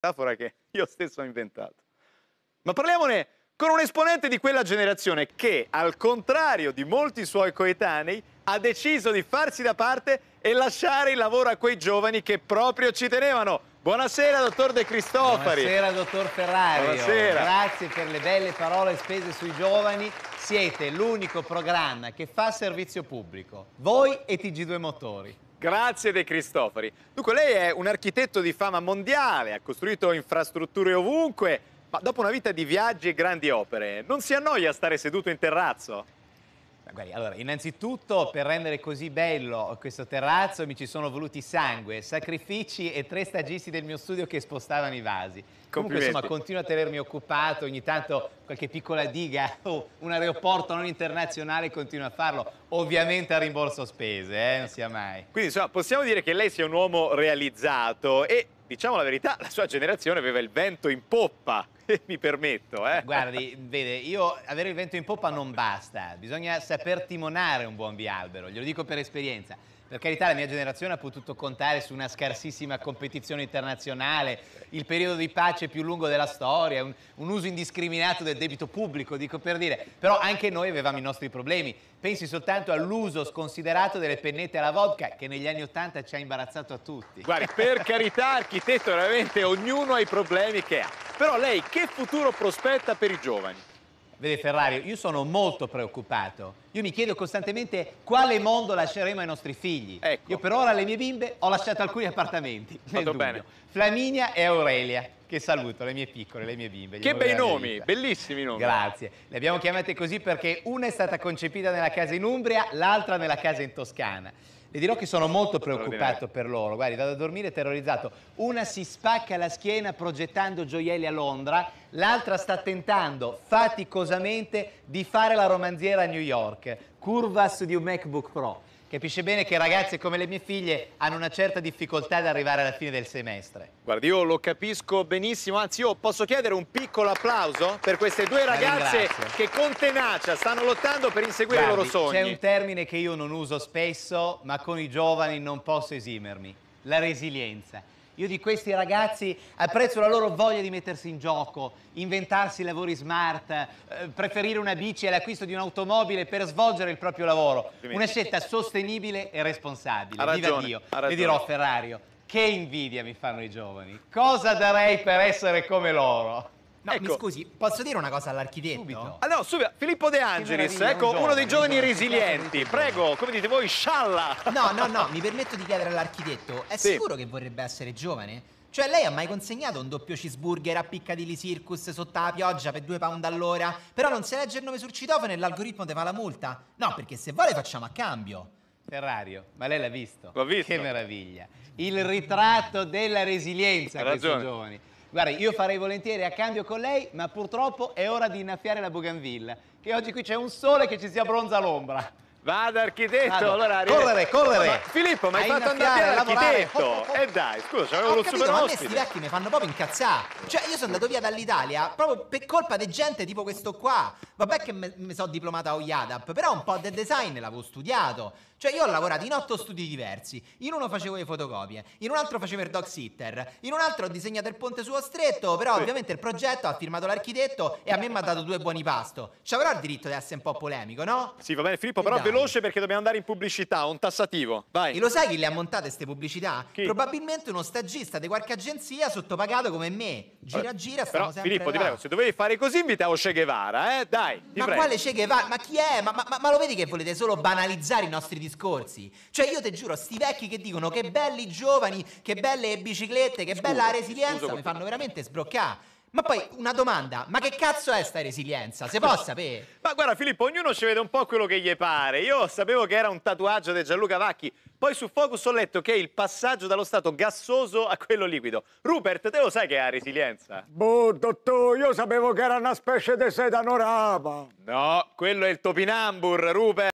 metafora che io stesso ho inventato. Ma parliamone con un esponente di quella generazione che, al contrario di molti suoi coetanei, ha deciso di farsi da parte e lasciare il lavoro a quei giovani che proprio ci tenevano. Buonasera, dottor De Cristofari. Buonasera, dottor Ferrari. Buonasera. Grazie per le belle parole spese sui giovani. Siete l'unico programma che fa servizio pubblico. Voi e TG2 Motori. Grazie De Cristofori. Dunque, lei è un architetto di fama mondiale, ha costruito infrastrutture ovunque, ma dopo una vita di viaggi e grandi opere, non si annoia a stare seduto in terrazzo? Guardi, allora, innanzitutto per rendere così bello questo terrazzo mi ci sono voluti sangue, sacrifici e tre stagisti del mio studio che spostavano i vasi. Comunque insomma continuo a tenermi occupato, ogni tanto qualche piccola diga o oh, un aeroporto non internazionale continua a farlo, ovviamente a rimborso spese, eh? non sia mai. Quindi insomma possiamo dire che lei sia un uomo realizzato e diciamo la verità, la sua generazione aveva il vento in poppa. mi permetto. Eh. Guardi, vede, io avere il vento in poppa non basta, bisogna saper timonare un buon bialbero, glielo dico per esperienza. Per carità, la mia generazione ha potuto contare su una scarsissima competizione internazionale, il periodo di pace più lungo della storia, un, un, uso indiscriminato del debito pubblico, dico per dire. Però anche noi avevamo i nostri problemi. Pensi soltanto all'uso sconsiderato delle pennette alla vodka, che negli anni Ottanta ci ha imbarazzato a tutti. Guardi, per carità, architetto, veramente ognuno ha i problemi che ha. Però lei che che futuro prospetta per i giovani? Vede Ferrario, io sono molto preoccupato. Io mi chiedo costantemente quale mondo lasceremo ai nostri figli. Ecco. Io per ora alle mie bimbe ho lasciato alcuni appartamenti. Fatto bene. Flaminia e Aurelia, che saluto, le mie piccole, le mie bimbe. Che bei nomi, bellissimi nomi. Grazie. Le abbiamo chiamate così perché una è stata concepita nella casa in Umbria, l'altra nella casa in Toscana. Le dirò che sono molto preoccupato per loro, guardi, vado a dormire terrorizzato. Una si spacca la schiena progettando gioielli a Londra, l'altra sta tentando faticosamente di fare la romanziera a New York, curvas di un MacBook Pro. Capisce bene che ragazze come le mie figlie hanno una certa difficoltà ad arrivare alla fine del semestre. Guardi, io lo capisco benissimo, anzi io posso chiedere un piccolo applauso per queste due ragazze che con tenacia stanno lottando per inseguire Guardi, i loro sogni. C'è un termine che io non uso spesso, ma con i giovani non posso esimermi, la resilienza. Io di questi ragazzi apprezzo la loro voglia di mettersi in gioco, inventarsi lavori smart, eh, preferire una bici all'acquisto di un'automobile per svolgere il proprio lavoro. Una scelta sostenibile e responsabile. Ragione, Viva Dio. Vi dirò Ferrario, che invidia mi fanno i giovani. Cosa darei per essere come loro? No, ecco. mi scusi, posso dire una cosa all'architetto? Subito. Ah no, subito. Filippo De Angelis, ecco un giovane, uno dei giovani giovane, resilienti. Prego, come dite voi, scialla. No, no, no, mi permetto di chiedere all'architetto, è sì. sicuro che vorrebbe essere giovane? Cioè, lei ha mai consegnato un doppio cheeseburger a Piccadilly Circus sotto la pioggia per due pound all'ora? Però non si legge il nome sul citofono e l'algoritmo te fa la multa? No, perché se vuole facciamo a cambio. Ferrario, ma lei l'ha visto? L'ho visto. Che meraviglia. Il ritratto della resilienza, questi giovani. Guarda, io farei volentieri a cambio con lei, ma purtroppo è ora di innaffiare la Bougainville, che oggi qui c'è un sole che ci si abbronza l'ombra. Vado architetto, Vado. allora Correre, correre! Ma, Filippo, ma hai fatto andare l'architetto! E eh dai, scusa, avevo lo super ma a me sti vecchi mi fanno proprio incazzare. Cioè, io sono andato via dall'Italia proprio per colpa di gente tipo questo qua. Vabbè che mi sono diplomata a OIADAP, però un po' del design l'avevo studiato. Cioè, io ho lavorato in otto studi diversi. In uno facevo le fotocopie, in un altro facevo il dog sitter, in un altro ho disegnato il ponte sullo stretto, però ovviamente il progetto ha firmato l'architetto e a me mi ha dato due buoni pasto. Ci avrò il diritto di essere un po' polemico, no? Sì, va bene, Filippo, però... Eh, dai veloce perché dobbiamo andare in pubblicità, un tassativo. Vai. E lo sai chi le ha montate queste pubblicità? Chi? Probabilmente uno stagista di qualche agenzia sottopagato come me. Gira gira, stiamo Però, sempre Filippo, là. ti prego, se dovevi fare così invitavo Che Guevara, eh? Dai, Ma prego. quale Che Guevara? Ma chi è? Ma, ma, ma, lo vedi che volete solo banalizzare i nostri discorsi? Cioè io te giuro, sti vecchi che dicono che belli giovani, che belle biciclette, che scusa, bella resilienza, scusa, mi fanno veramente sbroccare. Ma poi una domanda, ma che cazzo è sta resilienza? Se può sapere? Ma guarda Filippo, ognuno ci vede un po' quello che gli pare. Io sapevo che era un tatuaggio di Gianluca Vacchi, poi su Focus ho letto che è il passaggio dallo stato gassoso a quello liquido. Rupert, te lo sai che ha resilienza? Boh, dottore, io sapevo che era una specie di sedanorama. No, quello è il topinambur, Rupert.